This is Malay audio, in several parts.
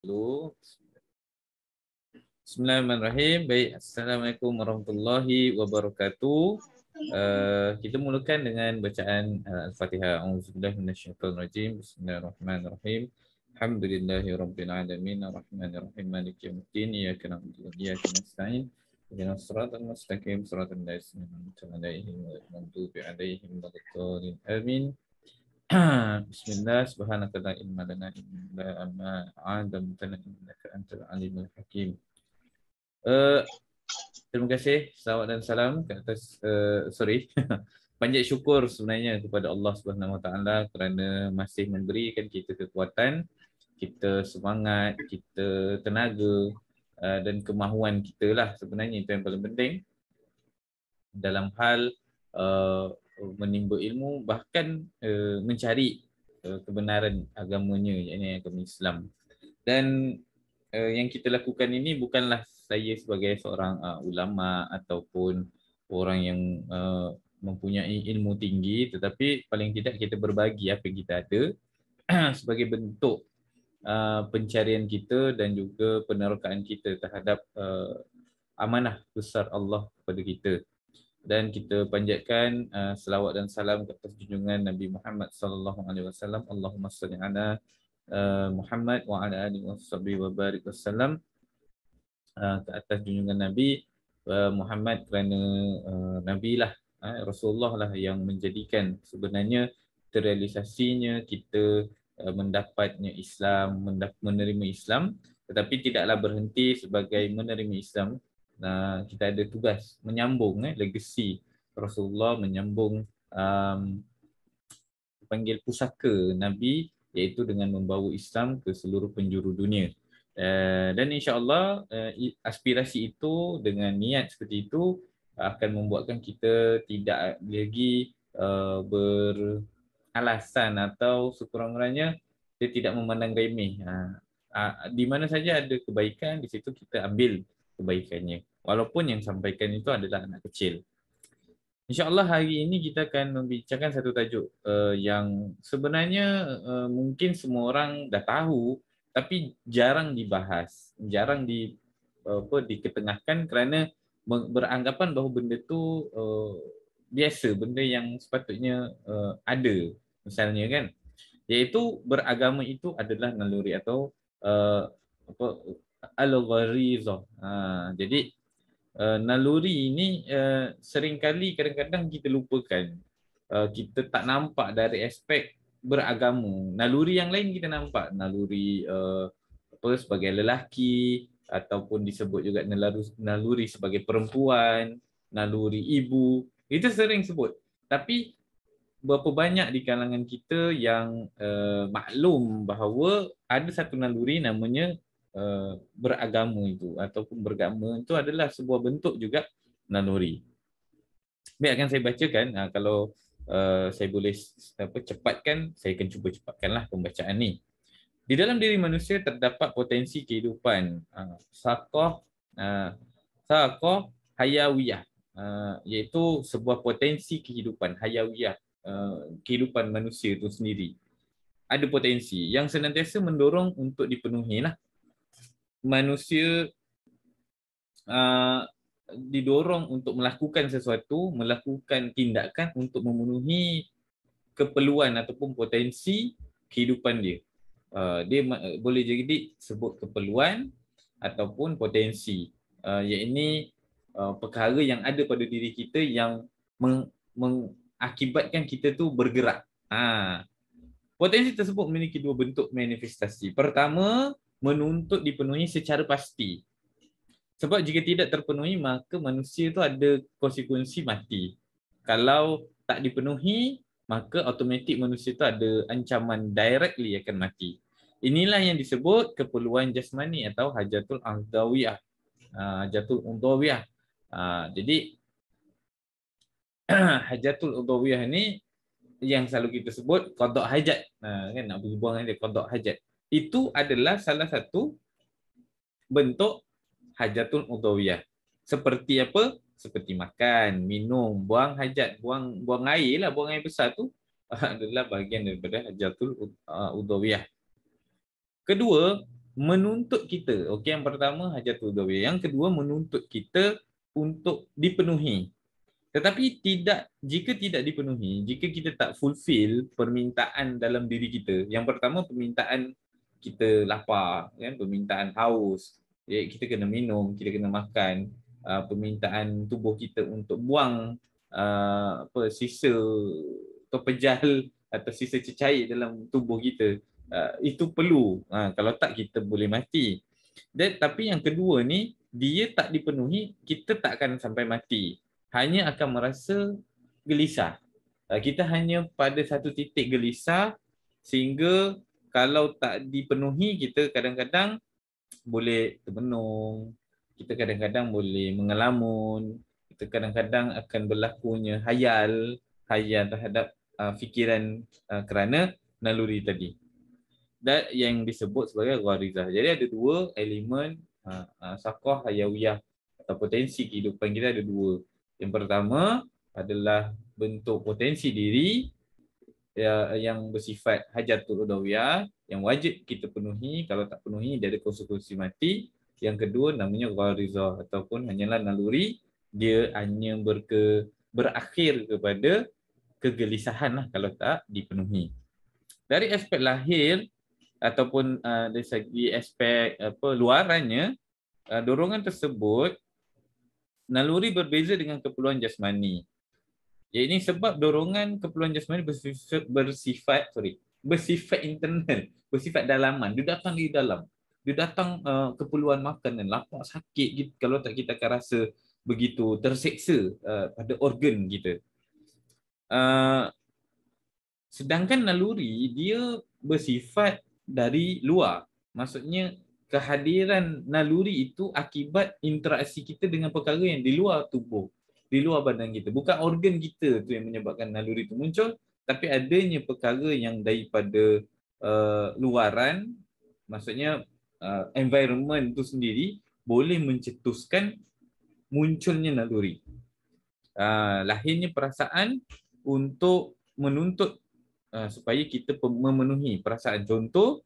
Bismillahirrahmanirrahim. Baik, Assalamualaikum warahmatullahi wabarakatuh. Uh, kita mulakan dengan bacaan uh, Al-Fatihah. Auzubillahi minasyaitonirrajim. Bismillahirrahmanirrahim. Alhamdulillahirabbil alamin arrahmanirrahim maliki yaumiddin iyyaka na'budu wa iyyaka nasta'in ihdinas siratal mustaqim siratal ladzina an'amta 'alaihim wa la'antu bi 'alaihim amin Bismillah subhanaka la ilma lana illa ma 'allamtana innaka antal alimul hakim. Uh, terima kasih, selamat dan salam ke atas uh, sorry. panjat syukur sebenarnya kepada Allah Subhanahu Wa Taala kerana masih memberikan kita kekuatan, kita semangat, kita tenaga uh, dan kemahuan kita lah sebenarnya itu yang paling penting dalam hal uh, menimba ilmu bahkan uh, mencari uh, kebenaran agamanya iaitu agama Islam dan uh, yang kita lakukan ini bukanlah saya sebagai seorang uh, ulama ataupun orang yang uh, mempunyai ilmu tinggi tetapi paling tidak kita berbagi apa yang kita ada sebagai bentuk uh, pencarian kita dan juga penerokaan kita terhadap uh, amanah besar Allah kepada kita dan kita panjatkan uh, selawat dan salam ke atas junjungan Nabi Muhammad sallallahu alaihi wasallam. Allahumma salli ala uh, Muhammad wa ala alihi washabihi wa barik wasallam. Uh, ke atas junjungan Nabi uh, Muhammad kerana uh, Nabi lah uh, Rasulullah lah yang menjadikan sebenarnya terrealisasinya kita uh, mendapatnya Islam, mendap- menerima Islam tetapi tidaklah berhenti sebagai menerima Islam kita ada tugas menyambung eh, legacy Rasulullah menyambung um, panggil pusaka Nabi iaitu dengan membawa Islam ke seluruh penjuru dunia. Uh, dan insyaAllah uh, aspirasi itu dengan niat seperti itu akan membuatkan kita tidak lagi uh, beralasan atau sekurang-kurangnya dia tidak memandang remeh. Uh, uh, di mana saja ada kebaikan, di situ kita ambil kebaikannya walaupun yang sampaikan itu adalah anak kecil. InsyaAllah hari ini kita akan membincangkan satu tajuk uh, yang sebenarnya uh, mungkin semua orang dah tahu tapi jarang dibahas, jarang di, apa, diketengahkan kerana beranggapan bahawa benda tu uh, biasa, benda yang sepatutnya uh, ada misalnya kan. Iaitu beragama itu adalah naluri atau uh, apa, al-gharizah. Uh, jadi Eh, naluri ini eh, seringkali kadang-kadang kita lupakan. Eh, kita tak nampak dari aspek beragama. Naluri yang lain kita nampak. Naluri apa sebagai lelaki ataupun disebut juga naluri sebagai perempuan, naluri ibu. Itu sering sebut. Tapi berapa banyak di kalangan kita yang uh, maklum bahawa ada satu naluri namanya Eh, beragama itu ataupun beragama itu adalah sebuah bentuk juga naluri. akan saya bacakan ah, kalau eh, saya boleh apa cepatkan saya akan cuba cepatkanlah pembacaan ni. Di dalam diri manusia terdapat potensi kehidupan ah, sakoh ah, sakoh hayawiyah iaitu sebuah potensi kehidupan hayawiyah eh, kehidupan manusia itu sendiri ada potensi yang senantiasa mendorong untuk dipenuhi manusia uh, didorong untuk melakukan sesuatu, melakukan tindakan untuk memenuhi keperluan ataupun potensi kehidupan dia. Uh, dia ma- boleh jadi sebut keperluan ataupun potensi. Uh, ini uh, perkara yang ada pada diri kita yang mengakibatkan meng- kita tu bergerak. Ha. Potensi tersebut memiliki dua bentuk manifestasi. Pertama, menuntut dipenuhi secara pasti. Sebab jika tidak terpenuhi, maka manusia itu ada konsekuensi mati. Kalau tak dipenuhi, maka automatik manusia itu ada ancaman directly akan mati. Inilah yang disebut keperluan jasmani atau hajatul angdawiyah. Ah, hajatul undawiyah. Ah, jadi, hajatul undawiyah ini yang selalu kita sebut kodok hajat. Nah, kan? Nak berhubungan dia kodok hajat. Itu adalah salah satu bentuk hajatul udawiyah. Seperti apa? Seperti makan, minum, buang hajat, buang buang air lah, buang air besar tu adalah bahagian daripada hajatul uh, udawiyah. Kedua, menuntut kita. Okey, yang pertama hajatul udawiyah. Yang kedua, menuntut kita untuk dipenuhi. Tetapi tidak jika tidak dipenuhi, jika kita tak fulfill permintaan dalam diri kita, yang pertama permintaan kita lapar kan permintaan haus ya kita kena minum kita kena makan ah, permintaan tubuh kita untuk buang ah, apa sisa atau pejal atau sisa cecair dalam tubuh kita ah, itu perlu kalau tak kita boleh mati Dan, tapi yang kedua ni dia tak dipenuhi kita tak akan sampai mati hanya akan merasa gelisah kita hanya pada satu titik gelisah sehingga kalau tak dipenuhi kita kadang-kadang boleh termenung kita kadang-kadang boleh mengelamun kita kadang-kadang akan berlakunya hayal hayal terhadap uh, fikiran uh, kerana naluri tadi dan yang disebut sebagai gharizah jadi ada dua elemen uh, uh, sakah hayawiyah atau potensi kehidupan kita ada dua yang pertama adalah bentuk potensi diri Ya, yang bersifat hajatul udawiyah yang wajib kita penuhi kalau tak penuhi dia ada konsekuensi mati yang kedua namanya ghariza ataupun hanyalah naluri dia hanya berke, berakhir kepada kegelisahan lah kalau tak dipenuhi dari aspek lahir ataupun uh, dari segi aspek apa luarannya uh, dorongan tersebut naluri berbeza dengan keperluan jasmani Ya ini sebab dorongan keperluan jasmani bersifat, bersifat sorry bersifat internal bersifat dalaman dia datang di dalam dia datang uh, keperluan makan dan lapar sakit gitu, kalau tak kita akan rasa begitu terseksa uh, pada organ kita uh, sedangkan naluri dia bersifat dari luar maksudnya kehadiran naluri itu akibat interaksi kita dengan perkara yang di luar tubuh di luar badan kita. Bukan organ kita tu yang menyebabkan naluri itu muncul, tapi adanya perkara yang daripada uh, luaran, maksudnya uh, environment tu sendiri boleh mencetuskan munculnya naluri. Uh, lahirnya perasaan untuk menuntut uh, supaya kita memenuhi perasaan. Contoh,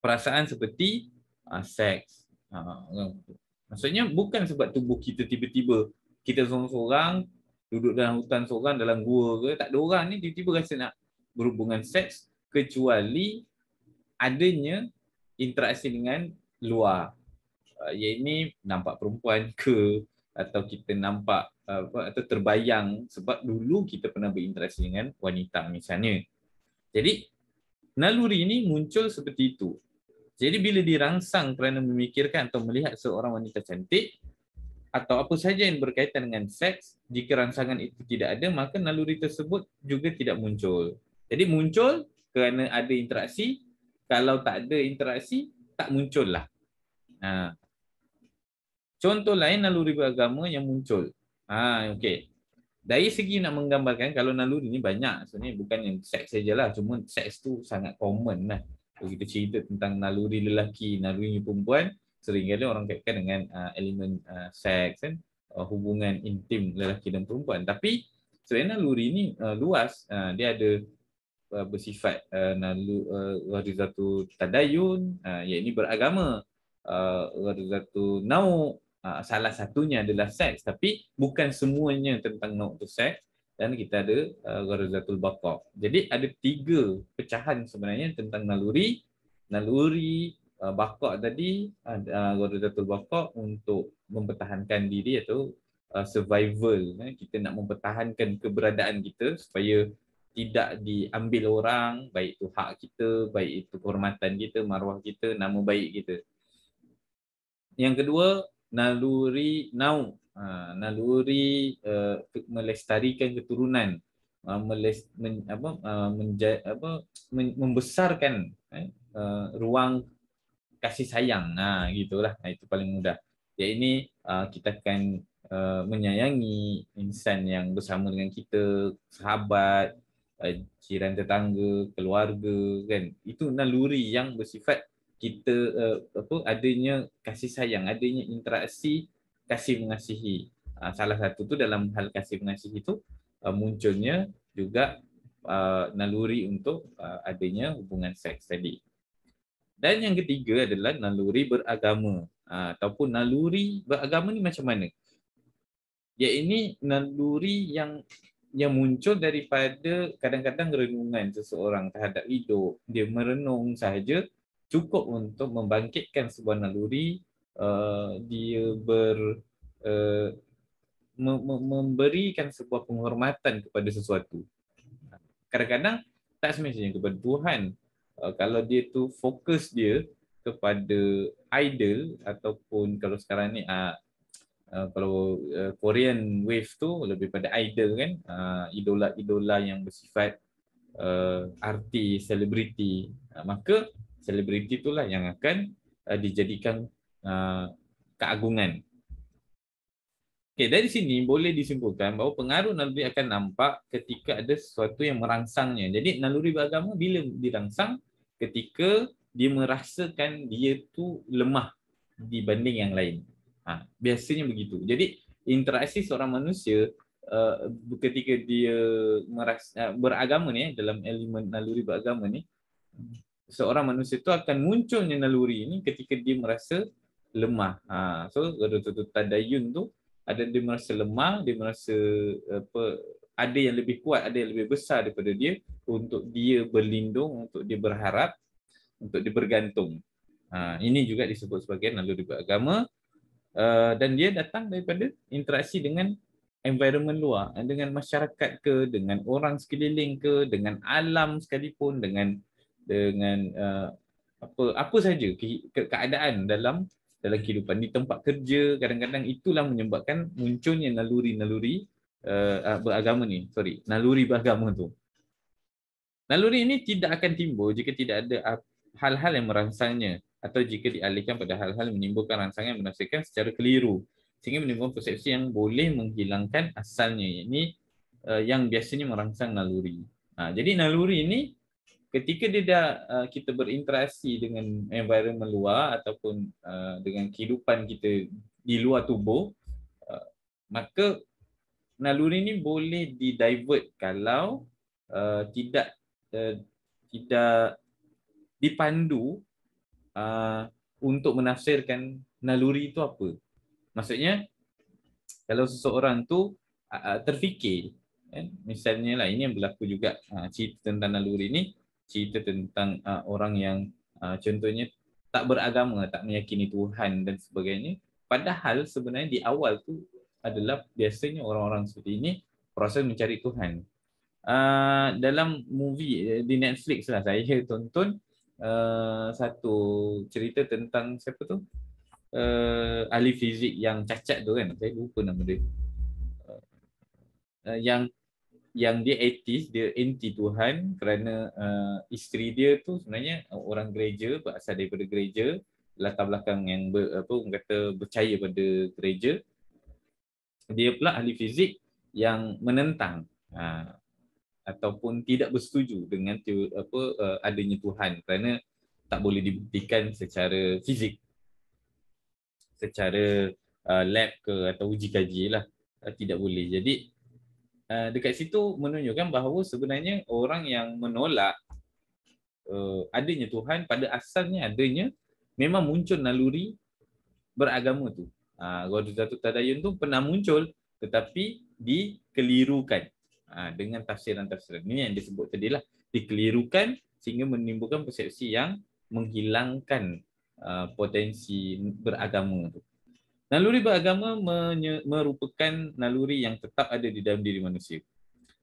perasaan seperti uh, seks. Uh, Maksudnya bukan sebab tubuh kita tiba-tiba kita seorang-seorang duduk dalam hutan seorang dalam gua ke tak ada orang ni tiba-tiba rasa nak berhubungan seks kecuali adanya interaksi dengan luar. Ya ini nampak perempuan ke atau kita nampak apa atau terbayang sebab dulu kita pernah berinteraksi dengan wanita misalnya. Jadi naluri ini muncul seperti itu. Jadi bila dirangsang kerana memikirkan atau melihat seorang wanita cantik atau apa saja yang berkaitan dengan seks, jika rangsangan itu tidak ada, maka naluri tersebut juga tidak muncul. Jadi muncul kerana ada interaksi. Kalau tak ada interaksi, tak muncullah. Ha. Contoh lain naluri beragama yang muncul. Ha, okay. Dari segi nak menggambarkan, kalau naluri ni banyak. so ni bukan yang seks sajalah. Cuma seks tu sangat common lah. Kalau kita cerita tentang naluri lelaki, naluri perempuan, seringkali orang kaitkan dengan uh, elemen uh, seks kan, uh, hubungan intim lelaki dan perempuan. Tapi sebenarnya naluri ni uh, luas, uh, dia ada uh, bersifat uh, naluri uh, satu tadayun, uh, iaitu beragama. Uh, satu nau uh, salah satunya adalah seks tapi bukan semuanya tentang nau tu seks dan kita ada uh, Gharazatul Baqah. Jadi ada tiga pecahan sebenarnya tentang naluri. Naluri uh, Baqah tadi, uh, Gharazatul Baqah untuk mempertahankan diri atau uh, survival. Eh. Kita nak mempertahankan keberadaan kita supaya tidak diambil orang, baik itu hak kita, baik itu kehormatan kita, marwah kita, nama baik kita. Yang kedua, naluri nau Ha, naluri uh, melestarikan keturunan uh, meles, men, apa, uh, menja, apa men, membesarkan eh, uh, ruang kasih sayang nah gitulah nah, itu paling mudah Jadi ini uh, kita akan uh, menyayangi insan yang bersama dengan kita sahabat jiran uh, tetangga keluarga kan itu naluri yang bersifat kita uh, apa adanya kasih sayang adanya interaksi kasih mengasihi. Ah, salah satu tu dalam hal kasih mengasihi itu ah, munculnya juga ah, naluri untuk adanya hubungan seks tadi. Dan yang ketiga adalah naluri beragama ataupun naluri beragama ni macam mana? Ya ini naluri yang yang muncul daripada kadang-kadang renungan seseorang terhadap hidup dia merenung sahaja cukup untuk membangkitkan sebuah naluri Uh, dia ber uh, me- me- memberikan sebuah penghormatan kepada sesuatu. Kadang-kadang tak semestinya kepada Tuhan. Uh, kalau dia tu fokus dia kepada idol ataupun kalau sekarang ni uh, uh, kalau uh, Korean wave tu lebih pada idol kan uh, idola-idola yang bersifat uh, artis, selebriti uh, maka selebriti itulah yang akan uh, dijadikan Uh, keagungan. Okay, dari sini boleh disimpulkan bahawa pengaruh naluri akan nampak ketika ada sesuatu yang merangsangnya. Jadi naluri beragama bila dirangsang ketika dia merasakan dia tu lemah dibanding yang lain. Ha, biasanya begitu. Jadi interaksi seorang manusia uh, ketika dia merasa, uh, beragama ni dalam elemen naluri beragama ni seorang manusia tu akan munculnya naluri ini ketika dia merasa lemah. Ha, so Rototot Tadayun tu ada dia merasa lemah, dia merasa apa ada yang lebih kuat, ada yang lebih besar daripada dia untuk dia berlindung, untuk dia berharap, untuk dia bergantung. Ha, ini juga disebut sebagai naluri beragama uh, dan dia datang daripada interaksi dengan environment luar, dengan masyarakat ke, dengan orang sekeliling ke, dengan alam sekalipun, dengan dengan uh, apa apa saja ke, keadaan dalam dalam kehidupan di tempat kerja kadang-kadang itulah menyebabkan munculnya naluri-naluri uh, beragama ni sorry naluri beragama tu naluri ini tidak akan timbul jika tidak ada hal-hal yang merangsangnya atau jika dialihkan pada hal-hal menimbulkan rangsangan yang menafsirkan secara keliru sehingga menimbulkan persepsi yang boleh menghilangkan asalnya ini uh, eh, yang biasanya merangsang naluri uh, jadi naluri ini ketika dia dah uh, kita berinteraksi dengan environment luar ataupun uh, dengan kehidupan kita di luar tubuh uh, maka naluri ni boleh di divert kalau uh, tidak uh, tidak dipandu uh, untuk menafsirkan naluri itu apa maksudnya kalau seseorang tu uh, terfikir kan misalnya lah ini yang berlaku juga uh, cerita tentang naluri ni cerita tentang uh, orang yang uh, contohnya tak beragama, tak meyakini Tuhan dan sebagainya. Padahal sebenarnya di awal tu adalah biasanya orang-orang seperti ini proses mencari Tuhan. Uh, dalam movie eh, di Netflix lah saya tonton uh, satu cerita tentang siapa tu? Uh, ahli fizik yang cacat tu kan. Saya lupa nama dia. Uh, yang yang dia atheist, dia anti Tuhan kerana uh, isteri dia tu sebenarnya orang gereja, berasal daripada gereja, latar belakang yang ber, apa orang kata percaya pada gereja. Dia pula ahli fizik yang menentang uh, ataupun tidak bersetuju dengan tu, apa uh, adanya Tuhan kerana tak boleh dibuktikan secara fizik. Secara uh, lab ke atau uji kaji lah. Uh, tidak boleh. Jadi Eh, dekat situ menunjukkan bahawa sebenarnya orang yang menolak uh, adanya Tuhan pada asalnya adanya memang muncul naluri beragama tu. Ah uh, Datuk Tadayun tu pernah muncul tetapi dikelirukan uh, dengan tafsiran-tafsiran. Ini yang disebut tadi lah. Dikelirukan sehingga menimbulkan persepsi yang menghilangkan uh, potensi beragama tu. Naluri beragama merupakan naluri yang tetap ada di dalam diri manusia.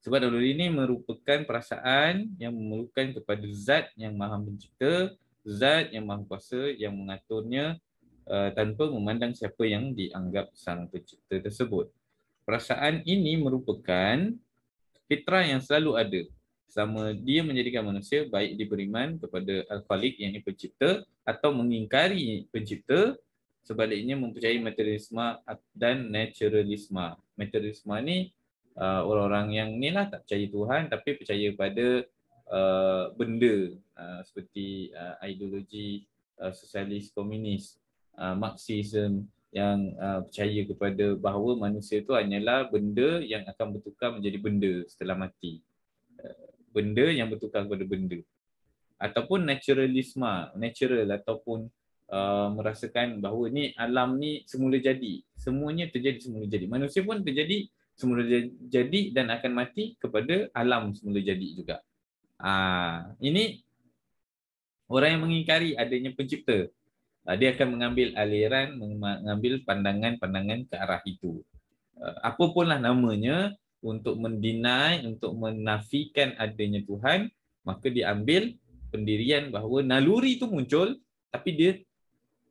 Sebab naluri ini merupakan perasaan yang memerlukan kepada zat yang maha mencipta, zat yang maha kuasa yang mengaturnya uh, tanpa memandang siapa yang dianggap sang pencipta tersebut. Perasaan ini merupakan fitrah yang selalu ada. Sama dia menjadikan manusia baik diberiman kepada Al-Khaliq yang ini pencipta atau mengingkari pencipta sebaliknya mempercayai materialisme dan naturalisme. Materialisme ni uh, orang-orang yang ni lah tak percaya Tuhan tapi percaya pada uh, benda uh, seperti uh, ideologi uh, sosialis komunis, uh, Marxism yang uh, percaya kepada bahawa manusia itu hanyalah benda yang akan bertukar menjadi benda setelah mati. Uh, benda yang bertukar kepada benda. Ataupun naturalisme, natural ataupun Uh, merasakan bahawa ni alam ni semula jadi. Semuanya terjadi semula jadi. Manusia pun terjadi semula jadi dan akan mati kepada alam semula jadi juga. Aa, ah, ini orang yang mengingkari adanya pencipta. Aa, ah, dia akan mengambil aliran, mengambil pandangan-pandangan ke arah itu. Ah, apa punlah namanya untuk mendinai, untuk menafikan adanya Tuhan, maka diambil pendirian bahawa naluri itu muncul tapi dia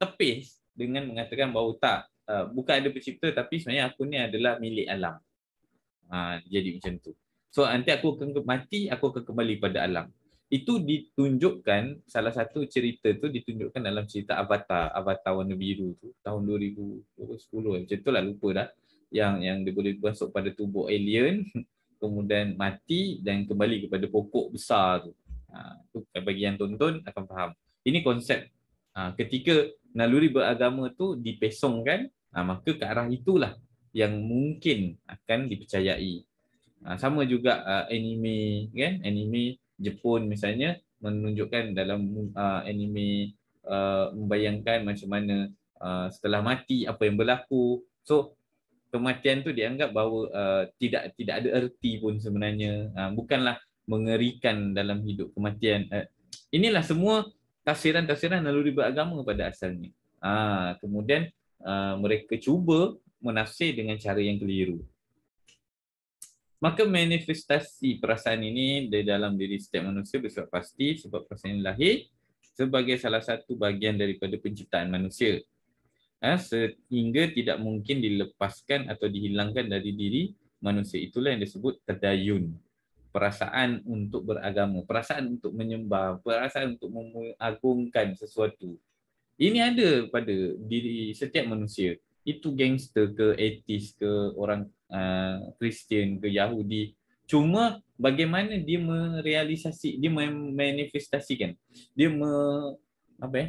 tepis dengan mengatakan bahawa tak uh, bukan ada pencipta tapi sebenarnya aku ni adalah milik alam. Ha, jadi macam tu. So nanti aku akan mati, aku akan kembali pada alam. Itu ditunjukkan salah satu cerita tu ditunjukkan dalam cerita Avatar, Avatar warna biru tu tahun 2010 macam tu lah lupa dah yang yang dia boleh masuk pada tubuh alien kemudian mati dan kembali kepada pokok besar tu. Ha, tu bagi yang tonton akan faham. Ini konsep ha, ketika naluri beragama tu dipesongkan uh, maka ke arah itulah yang mungkin akan dipercayai uh, sama juga uh, anime kan anime Jepun misalnya menunjukkan dalam uh, anime uh, membayangkan macam mana uh, setelah mati apa yang berlaku so kematian tu dianggap bahawa uh, tidak tidak ada erti pun sebenarnya uh, bukanlah mengerikan dalam hidup kematian uh, inilah semua tafsiran-tafsiran naluri beragama pada asalnya. Ha, kemudian uh, mereka cuba menafsir dengan cara yang keliru. Maka manifestasi perasaan ini di dalam diri setiap manusia bersifat pasti sebab perasaan lahir sebagai salah satu bagian daripada penciptaan manusia. Ha, sehingga tidak mungkin dilepaskan atau dihilangkan dari diri manusia. Itulah yang disebut terdayun perasaan untuk beragama, perasaan untuk menyembah, perasaan untuk mengagungkan sesuatu. Ini ada pada diri setiap manusia. Itu gangster ke etis ke orang ah, Kristian uh, ke Yahudi. Cuma bagaimana dia merealisasi, dia memanifestasikan. Dia me, apa ya?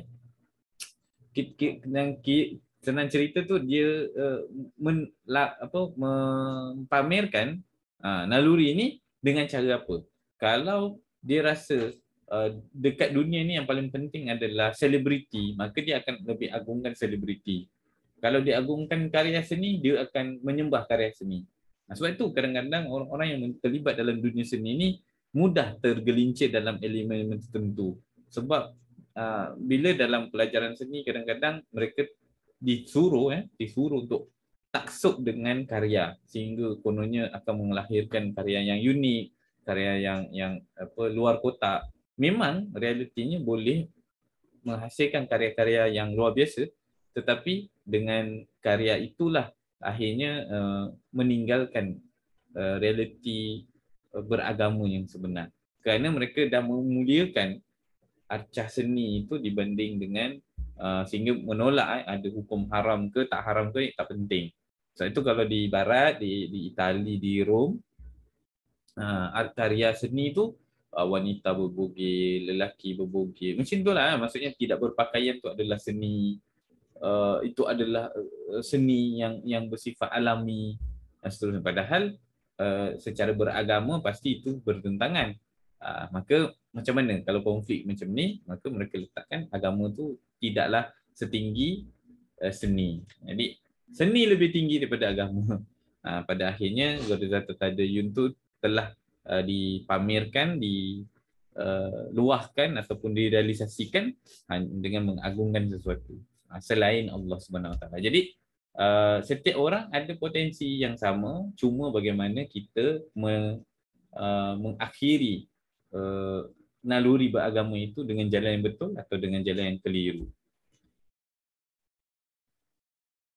senang cerita tu dia uh, men, la, apa, mempamerkan uh, naluri ini dengan cara apa? Kalau dia rasa uh, dekat dunia ni yang paling penting adalah selebriti, maka dia akan lebih agungkan selebriti. Kalau dia agungkan karya seni, dia akan menyembah karya seni. Nah, sebab itu kadang-kadang orang-orang yang terlibat dalam dunia seni ni mudah tergelincir dalam elemen-elemen tertentu. Sebab uh, bila dalam pelajaran seni kadang-kadang mereka disuruh eh disuruh untuk taksub dengan karya sehingga kononnya akan melahirkan karya yang unik, karya yang yang apa luar kotak. Memang realitinya boleh menghasilkan karya-karya yang luar biasa tetapi dengan karya itulah akhirnya uh, meninggalkan uh, realiti uh, beragama yang sebenar. Kerana mereka dah memuliakan arca seni itu dibanding dengan uh, sehingga menolak eh, ada hukum haram ke tak haram ke tak penting. So itu kalau di barat, di di Itali, di Rom, uh, ah, art seni tu uh, wanita berbogel, lelaki berbogel. Macam itulah kan? maksudnya tidak berpakaian tu adalah seni uh, itu adalah seni yang yang bersifat alami dan seterusnya. Padahal uh, secara beragama pasti itu bertentangan. Uh, maka macam mana kalau konflik macam ni, maka mereka letakkan agama tu tidaklah setinggi uh, seni. Jadi seni lebih tinggi daripada agama. Uh, pada akhirnya Zatul Tada Yun tu telah uh, dipamerkan di Uh, luahkan ataupun direalisasikan dengan mengagungkan sesuatu selain Allah swt. Jadi uh, setiap orang ada potensi yang sama cuma bagaimana kita me, uh, mengakhiri uh, naluri beragama itu dengan jalan yang betul atau dengan jalan yang keliru.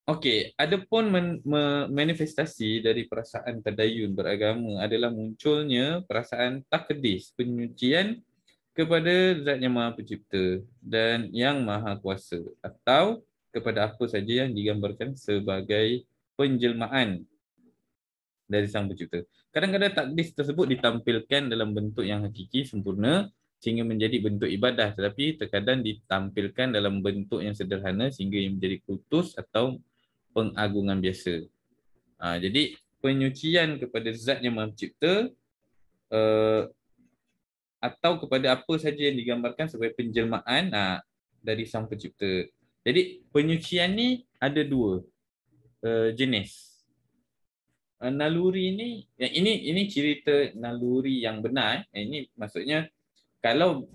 Okey, ada pun adapun manifestasi dari perasaan tadayun beragama adalah munculnya perasaan takdis penyucian kepada zat yang maha pencipta dan yang maha kuasa atau kepada apa saja yang digambarkan sebagai penjelmaan dari sang pencipta. Kadang-kadang takdis tersebut ditampilkan dalam bentuk yang hakiki sempurna sehingga menjadi bentuk ibadah tetapi terkadang ditampilkan dalam bentuk yang sederhana sehingga menjadi kutus atau pengagungan biasa. Ha, jadi penyucian kepada zat yang mencipta uh, atau kepada apa saja yang digambarkan sebagai penjelmaan uh, dari sang pencipta. Jadi penyucian ni ada dua uh, jenis. Uh, naluri ni ini ini cerita naluri yang benar. Eh, ini maksudnya kalau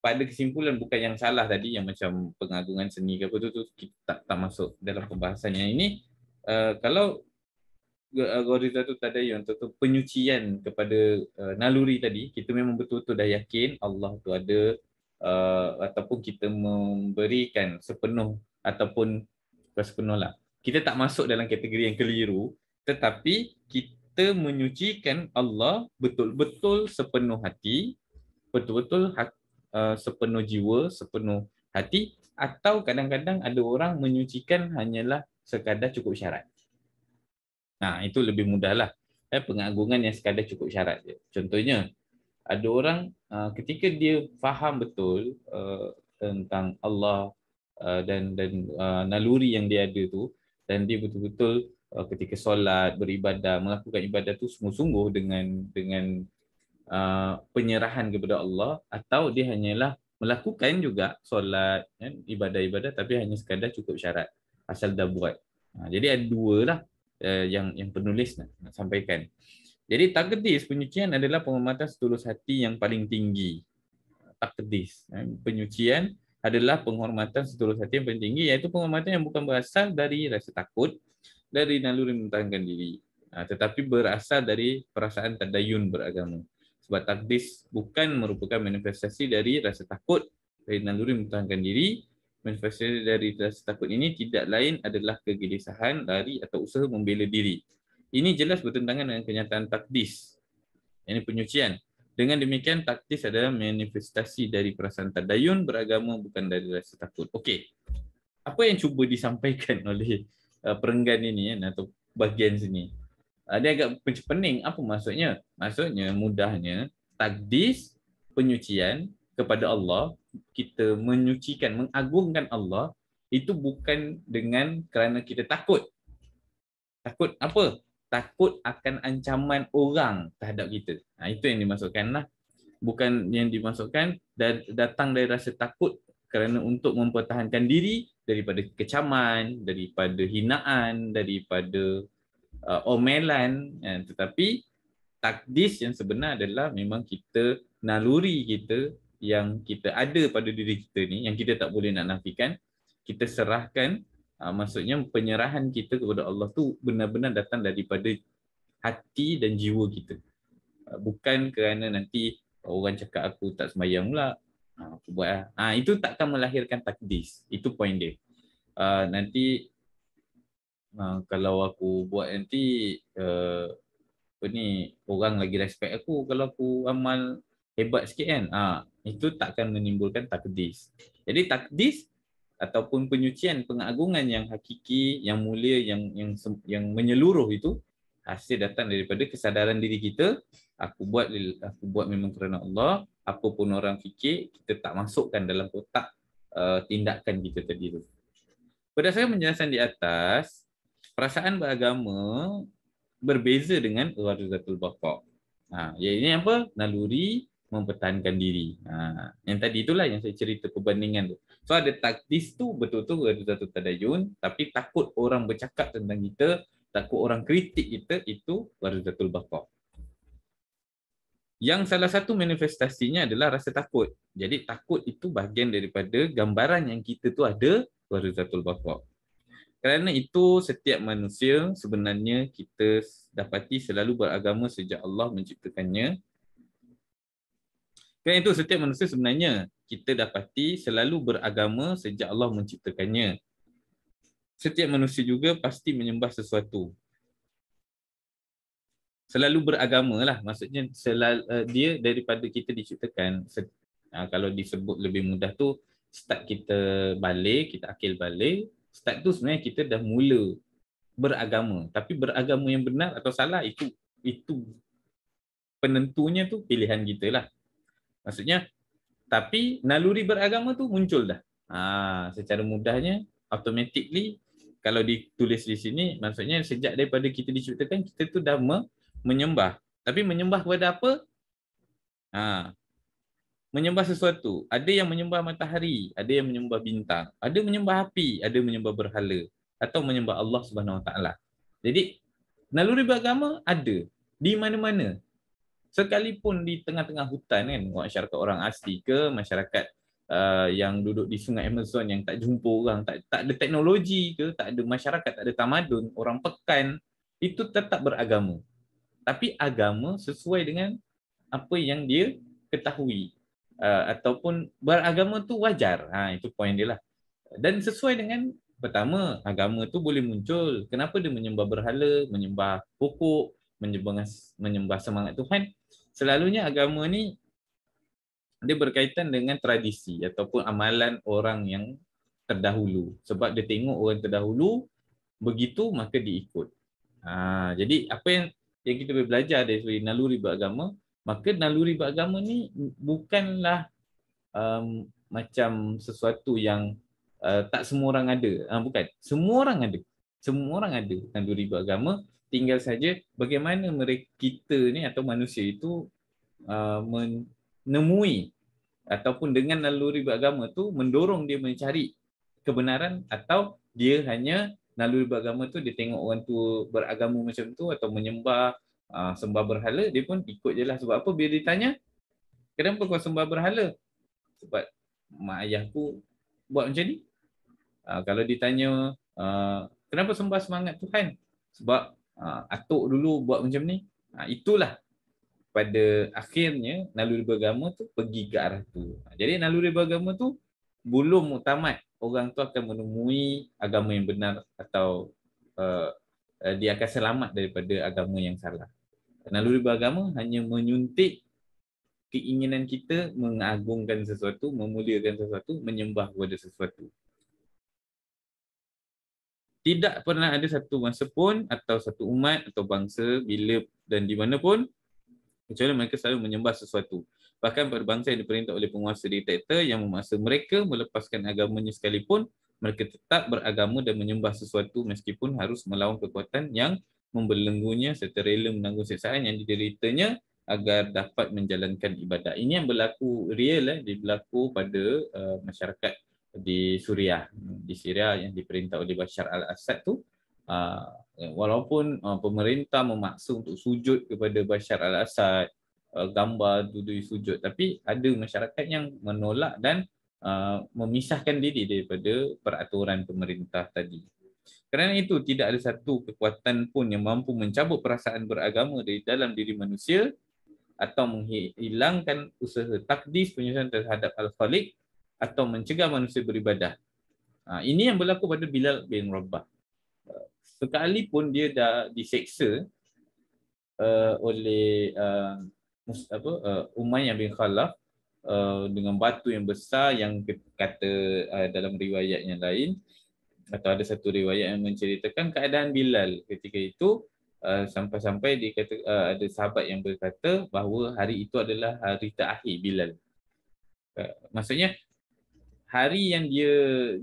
pada kesimpulan bukan yang salah tadi yang macam pengagungan seni ke apa tu, tu kita tak, tak masuk dalam pembahasan yang ini uh, kalau algoritma tu tadi yang tu, penyucian kepada uh, naluri tadi kita memang betul-betul dah yakin Allah tu ada uh, ataupun kita memberikan sepenuh ataupun sepenuh lah kita tak masuk dalam kategori yang keliru tetapi kita menyucikan Allah betul-betul sepenuh hati betul-betul hak Uh, sepenuh jiwa, sepenuh hati atau kadang-kadang ada orang menyucikan hanyalah sekadar cukup syarat. Nah, itu lebih mudahlah. Eh pengagungan yang sekadar cukup syarat je. Contohnya ada orang uh, ketika dia faham betul uh, tentang Allah dan dan naluri yang dia ada tu dan dia betul-betul ketika solat, beribadah, melakukan ibadah tu sungguh-sungguh dengan dengan Uh, penyerahan kepada Allah atau dia hanyalah melakukan juga solat kan ibadah-ibadah tapi hanya sekadar cukup syarat asal dah buat. Ha, jadi ada dua lah uh, yang yang penulis nak, nak sampaikan. Jadi takdis penyucian adalah penghormatan setulus hati yang paling tinggi. Takdis kan? penyucian adalah penghormatan setulus hati yang paling tinggi iaitu penghormatan yang bukan berasal dari rasa takut dari naluri mentahankan diri ha, tetapi berasal dari perasaan tadayun beragama sebab takdis bukan merupakan manifestasi dari rasa takut dari naluri mempertahankan diri manifestasi dari rasa takut ini tidak lain adalah kegelisahan dari atau usaha membela diri ini jelas bertentangan dengan kenyataan takdis ini penyucian dengan demikian takdis adalah manifestasi dari perasaan tadayun beragama bukan dari rasa takut okey apa yang cuba disampaikan oleh uh, perenggan ini ya, atau bagian sini Ah, dia agak pening. Apa maksudnya? Maksudnya mudahnya takdis penyucian kepada Allah, kita menyucikan, mengagungkan Allah itu bukan dengan kerana kita takut. Takut apa? Takut akan ancaman orang terhadap kita. Nah, itu yang dimasukkan lah, Bukan yang dimasukkan datang dari rasa takut kerana untuk mempertahankan diri daripada kecaman, daripada hinaan, daripada uh, omelan kan? Eh, tetapi takdis yang sebenar adalah memang kita naluri kita yang kita ada pada diri kita ni yang kita tak boleh nak nafikan kita serahkan uh, maksudnya penyerahan kita kepada Allah tu benar-benar datang daripada hati dan jiwa kita uh, bukan kerana nanti orang cakap aku tak sembahyang pula uh, aku buat lah. ah itu takkan melahirkan takdis itu point dia uh, nanti Ha, kalau aku buat nanti uh, apa ni orang lagi respect aku kalau aku amal hebat sikit kan ha, itu takkan menimbulkan takdis jadi takdis ataupun penyucian pengagungan yang hakiki yang mulia yang yang yang menyeluruh itu hasil datang daripada kesadaran diri kita aku buat aku buat memang kerana Allah apa pun orang fikir kita tak masukkan dalam kotak uh, eh, tindakan kita tadi tu berdasarkan penjelasan di atas perasaan beragama berbeza dengan waruzatul bakok. Ha, ini apa? Naluri mempertahankan diri. Ha, yang tadi itulah yang saya cerita perbandingan tu. So ada taktis tu betul-betul waruzatul tadayun tapi takut orang bercakap tentang kita, takut orang kritik kita itu waruzatul bakok. Yang salah satu manifestasinya adalah rasa takut. Jadi takut itu bahagian daripada gambaran yang kita tu ada waruzatul bakok. Kerana itu setiap manusia sebenarnya kita dapati selalu beragama sejak Allah menciptakannya. Kerana itu setiap manusia sebenarnya kita dapati selalu beragama sejak Allah menciptakannya. Setiap manusia juga pasti menyembah sesuatu. Selalu beragama lah. Maksudnya selal, uh, dia daripada kita diciptakan. Se- uh, ah, kalau disebut lebih mudah tu, start kita balik, kita akil balik start tu sebenarnya kita dah mula beragama tapi beragama yang benar atau salah itu itu penentunya tu pilihan kita lah maksudnya tapi naluri beragama tu muncul dah ha, secara mudahnya automatically kalau ditulis di sini maksudnya sejak daripada kita diciptakan kita tu dah menyembah tapi menyembah kepada apa ha, menyembah sesuatu. Ada yang menyembah matahari, ada yang menyembah bintang, ada menyembah api, ada menyembah berhala atau menyembah Allah Subhanahu Wa Taala. Jadi naluri beragama ada di mana-mana. Sekalipun di tengah-tengah hutan kan, masyarakat orang asli ke, masyarakat uh, yang duduk di sungai Amazon yang tak jumpa orang, tak, tak ada teknologi ke, tak ada masyarakat, tak ada tamadun, orang pekan, itu tetap beragama. Tapi agama sesuai dengan apa yang dia ketahui Eh, ataupun beragama tu wajar. Ha, itu poin dia lah. Dan sesuai dengan pertama, agama tu boleh muncul. Kenapa dia menyembah berhala, menyembah pokok, menyembah, menyembah semangat Tuhan. Selalunya agama ni dia berkaitan dengan tradisi ataupun amalan orang yang terdahulu. Sebab dia tengok orang terdahulu, begitu maka diikut. Ha, jadi apa yang yang kita boleh belajar dari naluri beragama, maka naluri beragama ni bukanlah um, macam sesuatu yang uh, tak semua orang ada uh, bukan semua orang ada semua orang ada naluri beragama tinggal saja bagaimana mereka kita ni atau manusia itu uh, menemui ataupun dengan naluri beragama tu mendorong dia mencari kebenaran atau dia hanya naluri beragama tu dia tengok orang tua beragama macam tu atau menyembah ha, sembah berhala, dia pun ikut je lah. Sebab apa? Bila dia tanya, kenapa kau sembah berhala? Sebab mak ayahku buat macam ni. Ha, kalau ditanya, ha, ah, kenapa sembah semangat Tuhan? Sebab ha, atuk dulu buat macam ni. Ha, itulah pada akhirnya naluri beragama tu pergi ke arah tu. Jadi naluri beragama tu belum mutamat orang tu akan menemui agama yang benar atau uh, dia akan selamat daripada agama yang salah. Naluri beragama hanya menyuntik keinginan kita mengagungkan sesuatu, memuliakan sesuatu, menyembah kepada sesuatu. Tidak pernah ada satu masa pun atau satu umat atau bangsa bila dan di mana pun kecuali mereka selalu menyembah sesuatu. Bahkan pada bangsa yang diperintah oleh penguasa diktator yang memaksa mereka melepaskan agamanya sekalipun, mereka tetap beragama dan menyembah sesuatu meskipun harus melawan kekuatan yang membelenggunya serta rela menanggung siksaan yang dideritanya agar dapat menjalankan ibadat. Ini yang berlaku real eh berlaku pada uh, masyarakat di Suriah, Di Syria yang diperintah oleh Bashar al-Assad tu uh, walaupun uh, pemerintah memaksa untuk sujud kepada Bashar al-Assad uh, gambar duduk sujud tapi ada masyarakat yang menolak dan uh, memisahkan diri daripada peraturan pemerintah tadi. Kerana itu tidak ada satu kekuatan pun yang mampu mencabut perasaan beragama dari dalam diri manusia atau menghilangkan usaha takdis penyusuan terhadap Al-Khaliq atau mencegah manusia beribadah. Ha, ini yang berlaku pada Bilal bin Rabah. Uh, sekalipun dia dah diseksa uh, oleh uh, apa, uh, Umayyah bin Khalaf uh, dengan batu yang besar yang kata uh, dalam riwayat yang lain, atau ada satu riwayat yang menceritakan keadaan Bilal ketika itu uh, sampai-sampai uh, dikata uh, ada sahabat yang berkata bahawa hari itu adalah hari terakhir Bilal. Uh, maksudnya hari yang dia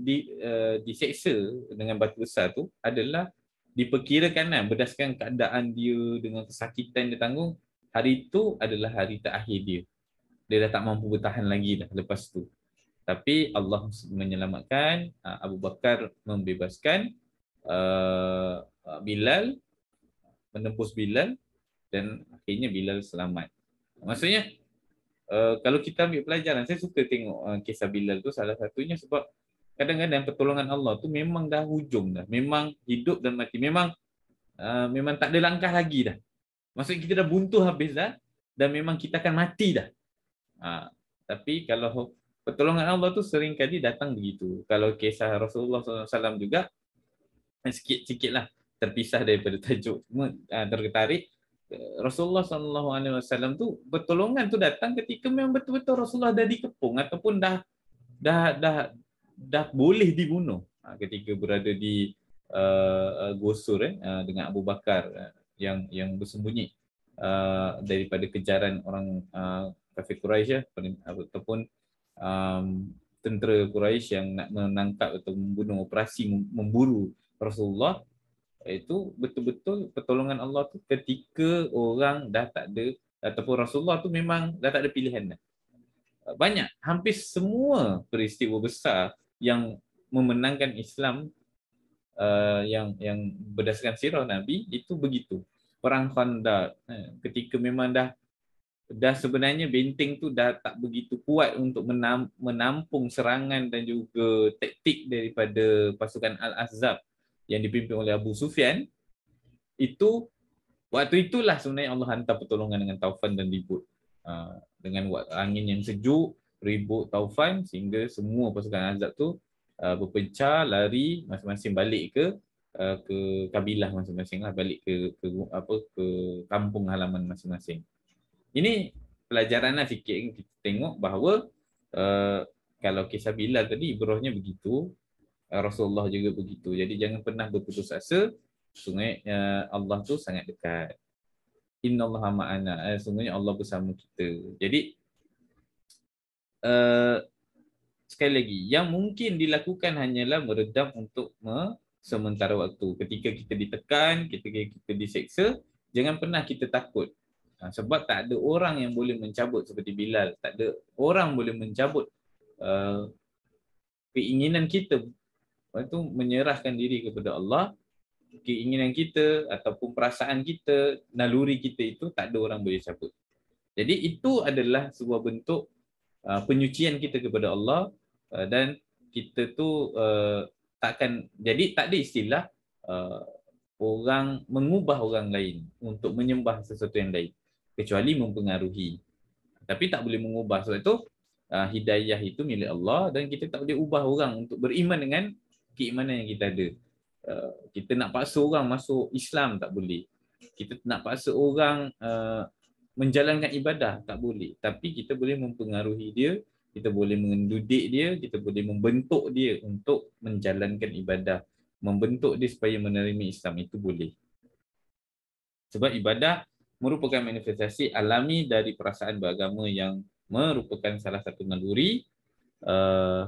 di uh, diseksa dengan batu besar tu adalah diperkirakan lah, berdasarkan keadaan dia dengan kesakitan dia tanggung hari itu adalah hari terakhir dia. Dia dah tak mampu bertahan lagi dah lepas tu tapi Allah menyelamatkan uh, Abu Bakar membebaskan uh, uh, Bilal menembus Bilal dan akhirnya Bilal selamat maksudnya kalau kita ambil pelajaran saya suka tengok kisah Bilal tu salah satunya sebab kadang-kadang pertolongan Allah tu memang dah hujung dah memang hidup dan mati memang memang tak ada langkah lagi dah maksudnya kita dah buntu habis dah dan memang kita akan mati dah ah, tapi kalau pertolongan Allah tu sering kali datang begitu. Kalau kisah Rasulullah SAW juga, sikit-sikit eh, lah terpisah daripada tajuk, ah, tergetarik. Eh, Rasulullah SAW tu, pertolongan tu datang ketika memang betul-betul Rasulullah dah dikepung ataupun dah dah dah dah, dah boleh dibunuh ah, ketika berada di uh, Gosur eh, ah, dengan Abu Bakar yang yang bersembunyi uh, daripada kejaran orang uh, kafir Quraisy ya, ataupun um, tentera Quraisy yang nak menangkap atau membunuh operasi memburu Rasulullah itu betul-betul pertolongan Allah tu ketika orang dah tak ada ataupun Rasulullah tu memang dah tak ada pilihan dah. Uh, banyak hampir semua peristiwa besar yang memenangkan Islam uh, yang yang berdasarkan sirah Nabi itu begitu. Perang Khandaq eh, ketika memang dah dah sebenarnya benteng tu dah tak begitu kuat untuk menampung serangan dan juga taktik daripada pasukan Al-Azhab yang dipimpin oleh Abu Sufyan itu waktu itulah sebenarnya Allah hantar pertolongan dengan taufan dan ribut ha, dengan angin yang sejuk ribut taufan sehingga semua pasukan Al-Azhab tu ha, berpecah lari masing-masing balik ke ha, ke kabilah masing-masing lah balik ke, ke apa ke kampung halaman masing-masing ini pelajaranlah fikir kita tengok bahawa uh, kalau kisah Bilal tadi ibrahnya begitu eh, Rasulullah juga begitu jadi jangan pernah berputus asa sungai uh, eh, Allah tu sangat dekat innallaha ma'ana eh, sungguhnya Allah bersama kita jadi uh, sekali lagi yang mungkin dilakukan hanyalah meredam untuk me- sementara waktu ketika kita ditekan ketika kita diseksa jangan pernah kita takut Ha, sebab tak ada orang yang boleh mencabut seperti Bilal tak ada orang boleh mencabut uh, keinginan kita itu menyerahkan diri kepada Allah keinginan kita ataupun perasaan kita naluri kita itu tak ada orang boleh cabut jadi itu adalah sebuah bentuk uh, penyucian kita kepada Allah uh, dan kita tu uh, takkan jadi tak ada istilah uh, orang mengubah orang lain untuk menyembah sesuatu yang lain kecuali mempengaruhi. Tapi tak boleh mengubah sebab itu uh, hidayah itu milik Allah dan kita tak boleh ubah orang untuk beriman dengan keimanan yang kita ada. Uh, kita nak paksa orang masuk Islam tak boleh. Kita nak paksa orang uh, menjalankan ibadah tak boleh. Tapi kita boleh mempengaruhi dia, kita boleh mendudik dia, kita boleh membentuk dia untuk menjalankan ibadah. Membentuk dia supaya menerima Islam itu boleh. Sebab ibadah merupakan manifestasi alami dari perasaan beragama yang merupakan salah satu naluri uh,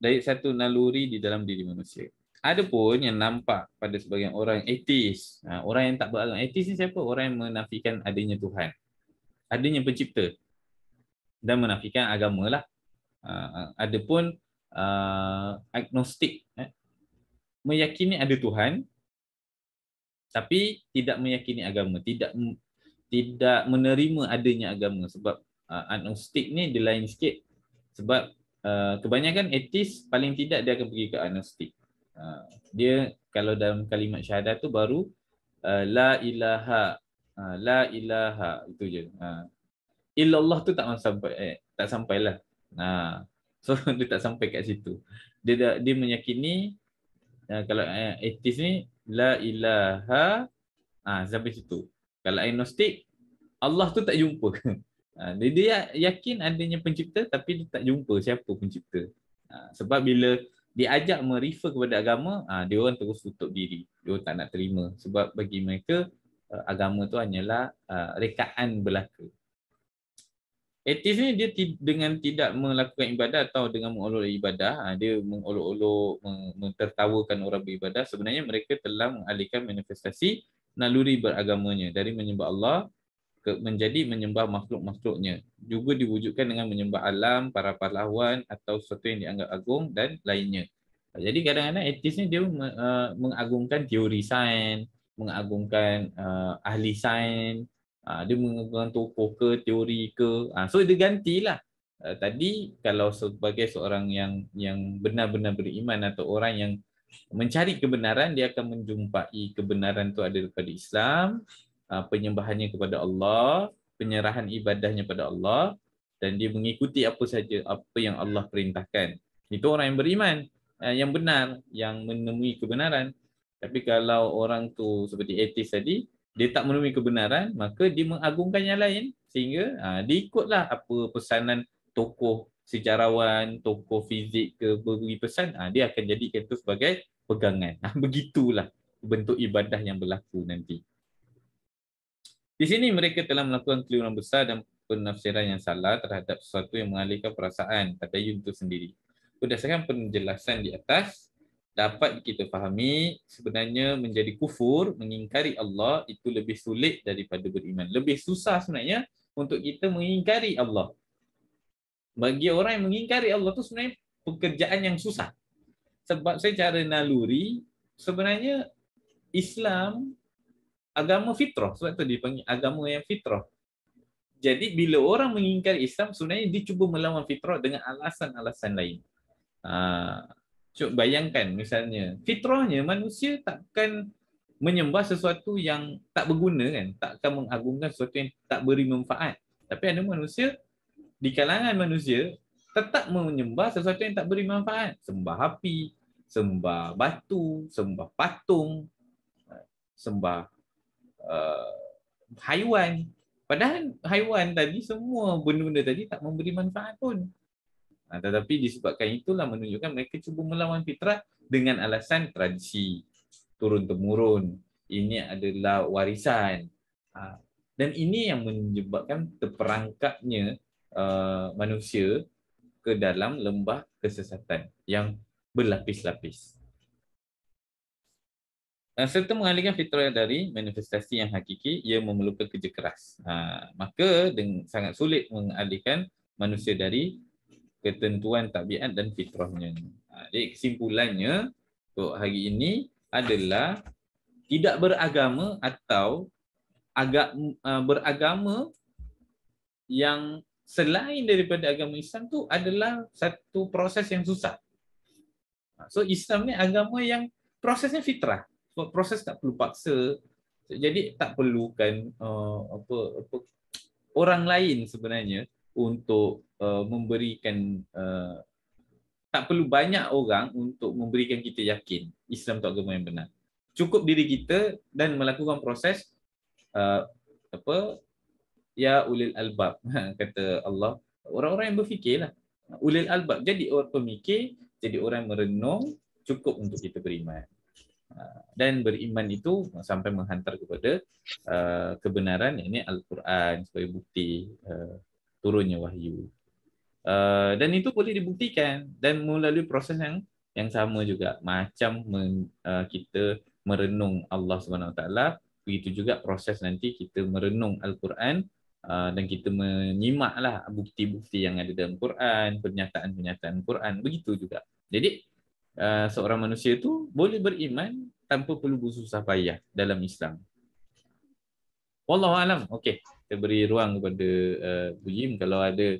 dari satu naluri di dalam diri manusia. Adapun yang nampak pada sebagian orang etis, uh, ha, orang yang tak beragama etis ni siapa? Orang yang menafikan adanya Tuhan, adanya pencipta dan menafikan agama lah. Uh, ha, adapun uh, eh, agnostik, eh? meyakini ada Tuhan tapi tidak meyakini agama tidak tidak menerima adanya agama sebab uh, agnostik ni dia lain sikit sebab uh, kebanyakan etis paling tidak dia akan pergi ke agnostik uh, dia kalau dalam kalimat syahadah tu baru uh, la ilaha uh, la ilaha itu je uh, illallah tu tak sampai eh, tak sampailah nah uh, so dia tak sampai kat situ dia dia meyakini uh, kalau uh, eh, etis ni la ilaha ah ha, sampai situ kalau agnostik Allah tu tak jumpa ha, dia yakin adanya pencipta tapi dia tak jumpa siapa pencipta ha, sebab bila diajak merefer kepada agama ha, dia orang terus tutup diri dia orang tak nak terima sebab bagi mereka ha, agama tu hanyalah uh, rekaan belaka Atheist ni dia dengan tidak melakukan ibadah atau dengan mengolok-olok ibadah, ha, dia mengolok-olok, mentertawakan orang beribadah, sebenarnya mereka telah mengalihkan manifestasi naluri beragamanya dari menyembah Allah ke menjadi menyembah makhluk-makhluknya. Juga diwujudkan dengan menyembah alam, para pahlawan atau sesuatu yang dianggap agung dan lainnya. Jadi kadang-kadang atheist ni dia uh, mengagungkan teori sains, mengagungkan uh, ahli sains, ha, dia menggunakan tokoh ke teori ke ha, so dia gantilah ha, tadi kalau sebagai seorang yang yang benar-benar beriman atau orang yang mencari kebenaran dia akan menjumpai kebenaran tu ada daripada Islam ha, penyembahannya kepada Allah penyerahan ibadahnya kepada Allah dan dia mengikuti apa saja apa yang Allah perintahkan itu orang yang beriman ha, yang benar yang menemui kebenaran tapi kalau orang tu seperti etis tadi dia tak menemui kebenaran maka dia mengagungkan yang lain sehingga ha, dia ikutlah apa pesanan tokoh sejarawan, tokoh fizik ke beri pesan, ha, dia akan jadikan itu sebagai pegangan. Ha, begitulah bentuk ibadah yang berlaku nanti. Di sini mereka telah melakukan keliruan besar dan penafsiran yang salah terhadap sesuatu yang mengalihkan perasaan pada Yun itu sendiri. Berdasarkan penjelasan di atas, dapat kita fahami sebenarnya menjadi kufur, mengingkari Allah itu lebih sulit daripada beriman. Lebih susah sebenarnya untuk kita mengingkari Allah. Bagi orang yang mengingkari Allah tu sebenarnya pekerjaan yang susah. Sebab secara naluri sebenarnya Islam agama fitrah. Sebab tu dipanggil agama yang fitrah. Jadi bila orang mengingkari Islam sebenarnya dia cuba melawan fitrah dengan alasan-alasan lain. Ah, Cuk bayangkan misalnya, fitrahnya manusia takkan menyembah sesuatu yang tak berguna kan, takkan mengagungkan sesuatu yang tak beri manfaat. Tapi ada manusia di kalangan manusia tetap menyembah sesuatu yang tak beri manfaat. Sembah api, sembah batu, sembah patung, sembah uh, haiwan. Padahal haiwan tadi semua benda-benda tadi tak memberi manfaat pun. Ha, tetapi disebabkan itulah menunjukkan mereka cuba melawan fitrah dengan alasan tradisi turun temurun ini adalah warisan ha, dan ini yang menyebabkan terperangkapnya uh, manusia ke dalam lembah kesesatan yang berlapis-lapis ha, serta mengalihkan fitrah dari manifestasi yang hakiki ia memerlukan kerja keras maka dengan sangat sulit mengalihkan manusia dari ketentuan tabiat dan fitrahnya. Ha, jadi kesimpulannya untuk hari ini adalah tidak beragama atau agak ha, beragama yang selain daripada agama Islam tu adalah satu proses yang susah. Ha, so Islam ni agama yang prosesnya fitrah. Proses tak perlu paksa. Jadi tak perlukan uh, apa apa orang lain sebenarnya untuk uh, memberikan uh, tak perlu banyak orang untuk memberikan kita yakin Islam itu agama yang benar. Cukup diri kita dan melakukan proses uh, apa ya ulil albab ha, kata Allah orang-orang yang berfikirlah ulil albab jadi orang pemikir jadi orang merenung cukup untuk kita beriman ha, dan beriman itu sampai menghantar kepada uh, kebenaran ini al-Quran sebagai bukti uh, turunnya wahyu. Uh, dan itu boleh dibuktikan dan melalui proses yang yang sama juga macam men, uh, kita merenung Allah Subhanahu taala begitu juga proses nanti kita merenung al-Quran uh, dan kita menyimaklah bukti-bukti yang ada dalam Quran, pernyataan-pernyataan Quran begitu juga. Jadi uh, seorang manusia itu boleh beriman tanpa perlu bersusah payah dalam Islam. Wallahu alam. Okey kita beri ruang kepada uh, Bu Yim kalau ada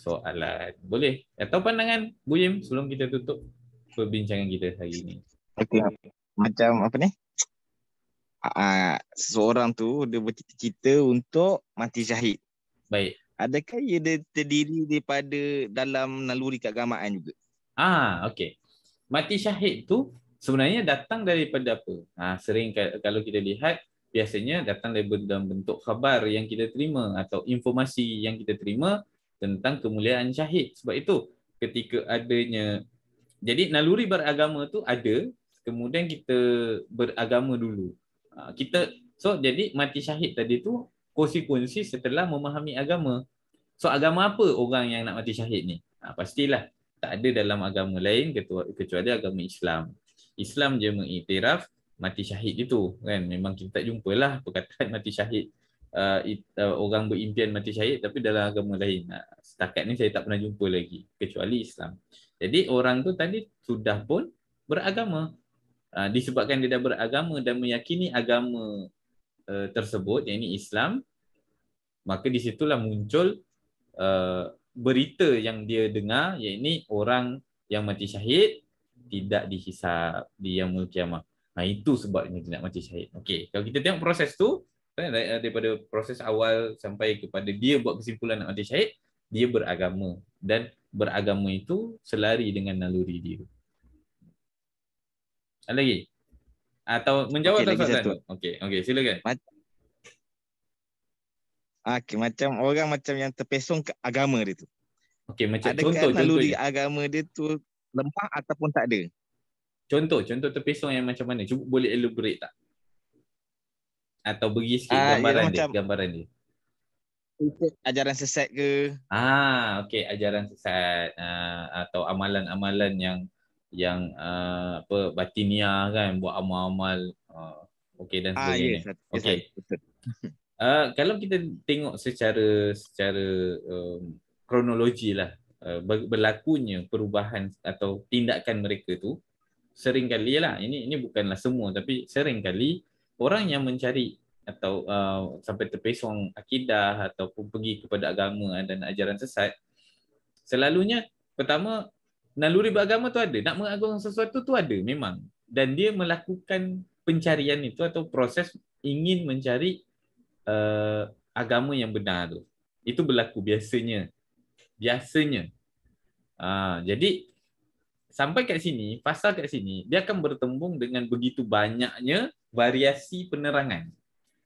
soalan. Boleh? Atau pandangan Bu Yim sebelum kita tutup perbincangan kita hari ini. Okay. Macam apa ni? Uh, seseorang tu dia bercita-cita untuk mati syahid. Baik. Adakah ia terdiri daripada dalam naluri keagamaan juga? Ah, okey. Mati syahid tu sebenarnya datang daripada apa? Ah, sering kalau kita lihat biasanya datang dalam bentuk khabar yang kita terima atau informasi yang kita terima tentang kemuliaan syahid. Sebab itu ketika adanya, jadi naluri beragama tu ada, kemudian kita beragama dulu. Ha, kita So jadi mati syahid tadi tu konsekuensi setelah memahami agama. So agama apa orang yang nak mati syahid ni? Ha, pastilah tak ada dalam agama lain kecuali agama Islam. Islam je mengiktiraf mati syahid itu kan memang kita tak jumpalah perkataan mati syahid uh, uh, orang berimpian mati syahid tapi dalam agama lain uh, setakat ni saya tak pernah jumpa lagi kecuali Islam jadi orang tu tadi sudah pun beragama uh, disebabkan dia dah beragama dan meyakini agama uh, tersebut yakni Islam maka di situlah muncul uh, berita yang dia dengar yakni orang yang mati syahid tidak dihisab di yang mulkiamah Nah itu sebabnya dia nak mati syahid. Okey, kalau kita tengok proses tu eh, eh, daripada proses awal sampai kepada dia buat kesimpulan nak mati syahid, dia beragama dan beragama itu selari dengan naluri dia. Ada lagi? Atau menjawab okay, soalan satu. Okey, okay silakan. Mat- Okey, macam orang macam yang terpesong ke agama dia tu. Okey, macam Adakah contoh, naluri agama dia tu lemah ataupun tak ada? contoh contoh terpesong yang macam mana cuba boleh elaborate tak atau bagi sikit uh, gambaran dia macam gambaran dia ajaran sesat ke ah okey ajaran sesat uh, atau amalan-amalan yang yang uh, apa batinia kan buat amal-amal uh, okey dan sebagainya uh, yeah, okey uh, kalau kita tengok secara secara um, kronologi lah uh, berlakunya perubahan atau tindakan mereka tu sering kali lah ini ini bukanlah semua tapi sering kali orang yang mencari atau uh, sampai terpesong akidah ataupun pergi kepada agama dan ajaran sesat selalunya pertama naluri beragama tu ada nak mengagungkan sesuatu tu ada memang dan dia melakukan pencarian itu atau proses ingin mencari uh, agama yang benar tu itu berlaku biasanya biasanya uh, jadi sampai kat sini, fasa kat sini, dia akan bertembung dengan begitu banyaknya variasi penerangan.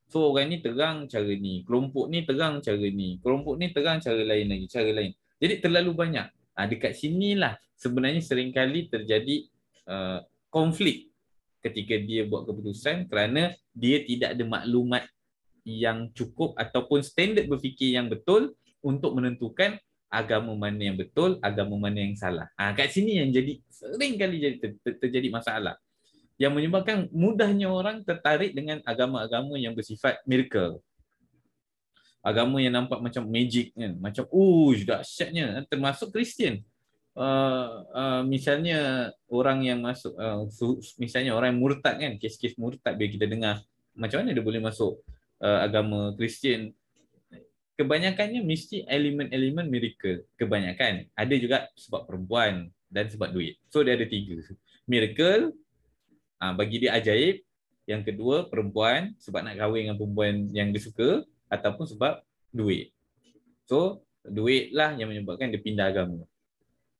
So orang ni terang cara ni, kelompok ni terang cara ni, kelompok ni terang cara lain lagi, cara lain. Jadi terlalu banyak. Ha, dekat sinilah sebenarnya seringkali terjadi uh, konflik ketika dia buat keputusan kerana dia tidak ada maklumat yang cukup ataupun standard berfikir yang betul untuk menentukan agama mana yang betul, agama mana yang salah. Ah ha, kat sini yang jadi sering kali jadi ter, ter, terjadi masalah. Yang menyebabkan mudahnya orang tertarik dengan agama-agama yang bersifat miracle. Agama yang nampak macam magic kan, macam uh dahsyatnya termasuk Kristian. Uh, uh, misalnya orang yang masuk uh, misalnya orang yang murtad kan, kes-kes murtad bila kita dengar macam mana dia boleh masuk uh, agama Kristian kebanyakannya mesti elemen-elemen miracle. Kebanyakan. Ada juga sebab perempuan dan sebab duit. So dia ada tiga. Miracle, ah, bagi dia ajaib. Yang kedua, perempuan sebab nak kahwin dengan perempuan yang dia suka ataupun sebab duit. So duit lah yang menyebabkan dia pindah agama.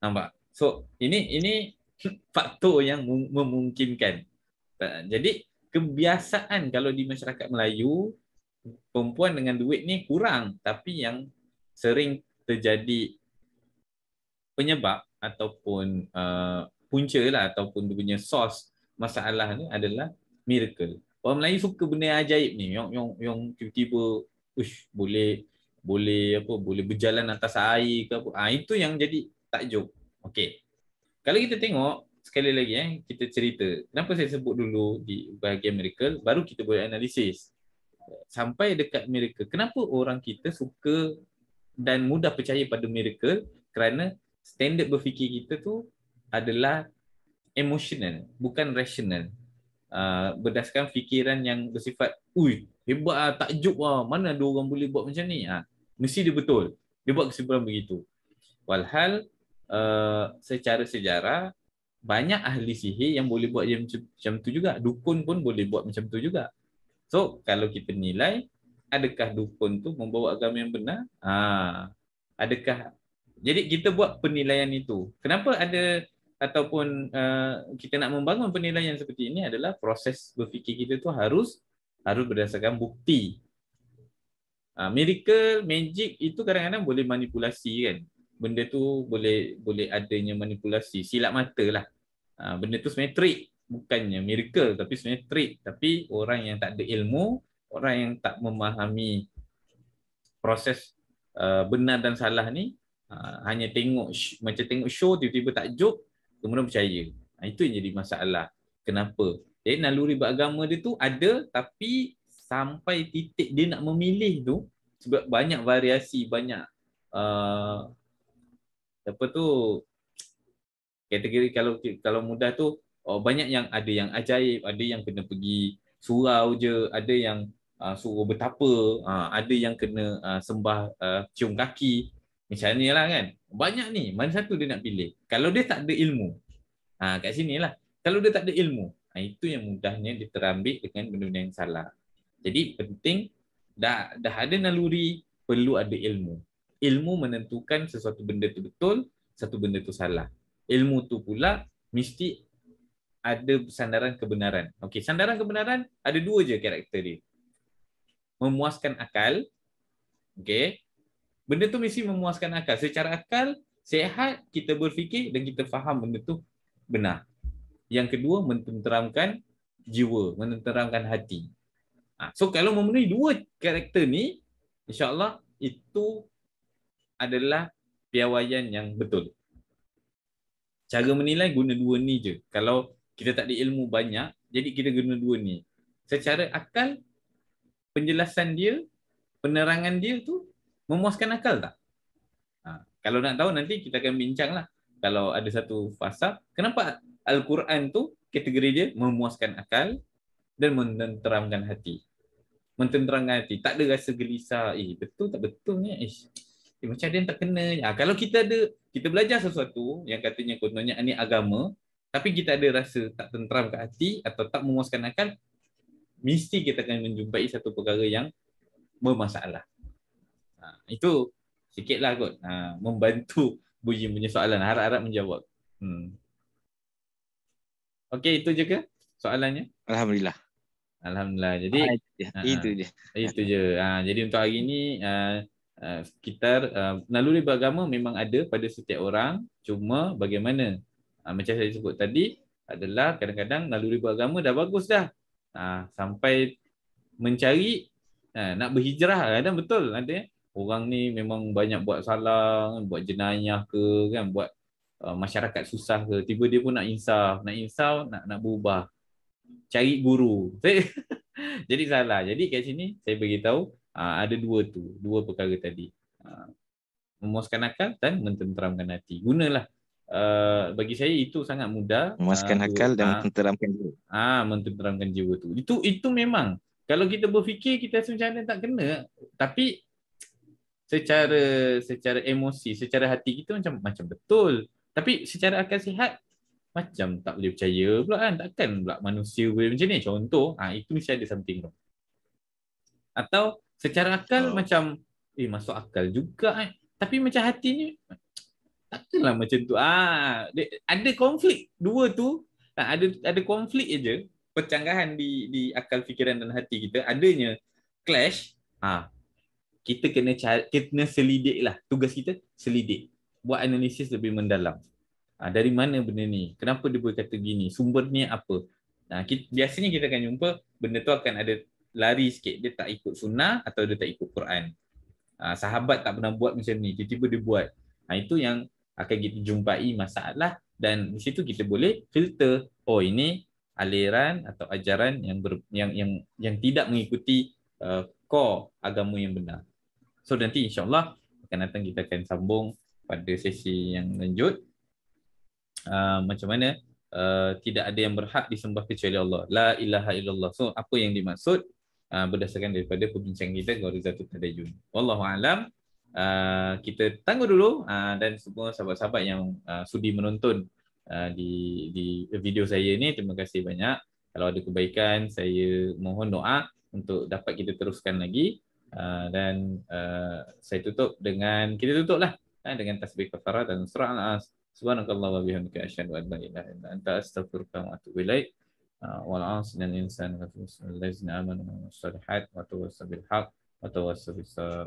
Nampak? So ini ini faktor yang memungkinkan. Jadi kebiasaan kalau di masyarakat Melayu perempuan dengan duit ni kurang tapi yang sering terjadi penyebab ataupun uh, punca lah ataupun dia punya sos masalah ni adalah miracle. Orang Melayu suka benda ajaib ni yang yang yang tiba-tiba ush boleh boleh apa boleh berjalan atas air ke apa. Ah itu yang jadi takjub. Okey. Kalau kita tengok sekali lagi eh kita cerita. Kenapa saya sebut dulu di bahagian miracle baru kita boleh analisis sampai dekat miracle. Kenapa orang kita suka dan mudah percaya pada miracle? Kerana standard berfikir kita tu adalah emotional, bukan rational. Uh, berdasarkan fikiran yang bersifat Ui, hebat lah, takjub lah Mana ada orang boleh buat macam ni ha, Mesti dia betul Dia buat kesimpulan begitu Walhal uh, Secara sejarah Banyak ahli sihir yang boleh buat macam, macam tu juga Dukun pun boleh buat macam tu juga So kalau kita nilai adakah dukun tu membawa agama yang benar? Ha. Adakah jadi kita buat penilaian itu. Kenapa ada ataupun uh, kita nak membangun penilaian seperti ini adalah proses berfikir kita tu harus harus berdasarkan bukti. Uh, miracle, magic itu kadang-kadang boleh manipulasi kan. Benda tu boleh boleh adanya manipulasi, silap mata lah. Uh, benda tu simetrik bukannya miracle tapi sebenarnya trick tapi orang yang tak ada ilmu orang yang tak memahami proses uh, benar dan salah ni uh, hanya tengok macam tengok show tiba-tiba takjub kemudian percaya nah, ha, itu yang jadi masalah kenapa jadi eh, naluri beragama dia tu ada tapi sampai titik dia nak memilih tu sebab banyak variasi banyak uh, apa tu kategori kalau kalau mudah tu oh, banyak yang ada yang ajaib, ada yang kena pergi surau je, ada yang uh, suruh betapa, uh, ah, ada yang kena uh, sembah uh, cium kaki. Macam ni lah kan. Banyak ni, mana satu dia nak pilih. Kalau dia tak ada ilmu, ha, uh, kat sini lah. Kalau dia tak ada ilmu, uh, itu yang mudahnya dia terambil dengan benda-benda yang salah. Jadi penting, dah, dah ada naluri, perlu ada ilmu. Ilmu menentukan sesuatu benda tu betul, satu benda tu salah. Ilmu tu pula mesti ada sandaran kebenaran. Okey, sandaran kebenaran ada dua je karakter dia. Memuaskan akal. Okey. Benda tu mesti memuaskan akal. Secara akal, sehat, kita berfikir dan kita faham benda tu benar. Yang kedua, mententeramkan jiwa, mententeramkan hati. Ha, so kalau memenuhi dua karakter ni, insyaAllah itu adalah piawaian yang betul. Cara menilai guna dua ni je. Kalau kita tak ada ilmu banyak, jadi kita guna dua ni. Secara akal, penjelasan dia, penerangan dia tu memuaskan akal tak? Ha, kalau nak tahu nanti kita akan bincang lah. Kalau ada satu fasa, kenapa Al-Quran tu kategori dia memuaskan akal dan menenteramkan hati. Menenteramkan hati. Tak ada rasa gelisah. Eh, betul tak betul ni? Eh, macam ada yang tak kena. Ha, kalau kita ada, kita belajar sesuatu yang katanya kononnya ini agama, tapi kita ada rasa tak tenteram ke hati atau tak memuaskan akan mesti kita akan menjumpai satu perkara yang bermasalah ha, itu sikitlah kot ha, membantu buji punya soalan harap-harap menjawab hmm. Okey itu je ke soalannya alhamdulillah alhamdulillah jadi ah, itu je ha, itu je ha, jadi untuk hari ni ha, Uh, sekitar uh, ha, naluri beragama memang ada pada setiap orang cuma bagaimana Ah, macam saya sebut tadi adalah kadang-kadang naluri beragama dah bagus dah ha, sampai mencari ha, nak berhijrah kadang betul ada orang ni memang banyak buat salah buat jenayah ke kan buat uh, masyarakat susah ke tiba dia pun nak insaf nak insaf nak nak berubah cari guru jadi salah jadi kat sini saya beritahu ada dua tu dua perkara tadi memuaskan akal dan mententeramkan hati gunalah Eh, bagi saya itu sangat mudah memuaskan uh, akal dan uh, ah, menteramkan jiwa. Ah, uh, menteramkan jiwa tu. Itu itu memang kalau kita berfikir kita rasa tak kena tapi secara secara emosi, secara hati kita macam macam betul. Tapi secara akal sihat macam tak boleh percaya pula kan. Takkan pula manusia boleh macam ni. Contoh, ah uh, itu mesti ada something wrong. Atau secara akal oh. macam eh masuk akal juga kan. Tapi macam hatinya takkanlah macam tu ah dia, ada konflik dua tu tak ada ada konflik aja percanggahan di di akal fikiran dan hati kita adanya clash ah kita kena kita kena selidik lah tugas kita selidik buat analisis lebih mendalam ah, dari mana benda ni kenapa dia boleh kata gini sumbernya apa nah, ha, kita, biasanya kita akan jumpa benda tu akan ada lari sikit dia tak ikut sunnah atau dia tak ikut Quran ah, sahabat tak pernah buat macam ni tiba-tiba dia buat nah itu yang akan kita jumpai masalah dan di situ kita boleh filter oh ini aliran atau ajaran yang ber, yang yang yang tidak mengikuti uh, core agama yang benar. So nanti insyaallah akan datang kita akan sambung pada sesi yang lanjut uh, macam mana uh, tidak ada yang berhak disembah kecuali Allah. La ilaha illallah. So apa yang dimaksud uh, berdasarkan daripada perbincangan kita Gorizatul Tadayun. Wallahu a'lam uh, kita tangguh dulu uh, dan semua sahabat-sahabat yang uh, sudi menonton uh, di di video saya ini terima kasih banyak. Kalau ada kebaikan saya mohon doa untuk dapat kita teruskan lagi uh, dan uh, saya tutup dengan kita tutuplah uh, dengan tasbih kafarah dan surah al-as. Subhanakallah wa bihamdika asyhadu an la ilaha illa anta astaghfiruka wa atubu ilaik. والعاص من الإنسان الذين آمنوا من الصالحات وتوسل بالحق وتوسل بالصبر